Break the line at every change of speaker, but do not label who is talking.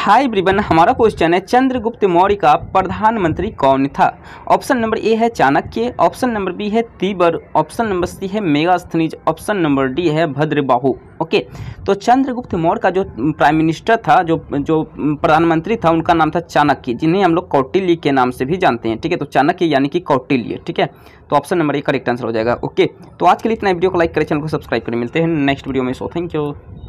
हाय ब्रिबन हमारा क्वेश्चन है चंद्रगुप्त मौर्य का प्रधानमंत्री कौन था ऑप्शन नंबर ए है चाणक्य ऑप्शन नंबर बी है तीबर ऑप्शन नंबर सी है मेगास्थनीज ऑप्शन नंबर डी है भद्रबाहु ओके तो चंद्रगुप्त मौर्य का जो प्राइम मिनिस्टर था जो जो प्रधानमंत्री था उनका नाम था चाणक्य जिन्हें हम लोग कौटिल्य के नाम से भी जानते हैं ठीक है तो चाणक्य यानी कि कौटिल्य ठीक है तो option number A correct answer हो जाएगा ओके तो आज के लिए इतना वीडियो को लाइक करें चैनल को सब्सक्राइब करें मिलते हैं नेक्स्ट वीडियो में सो थैंक यू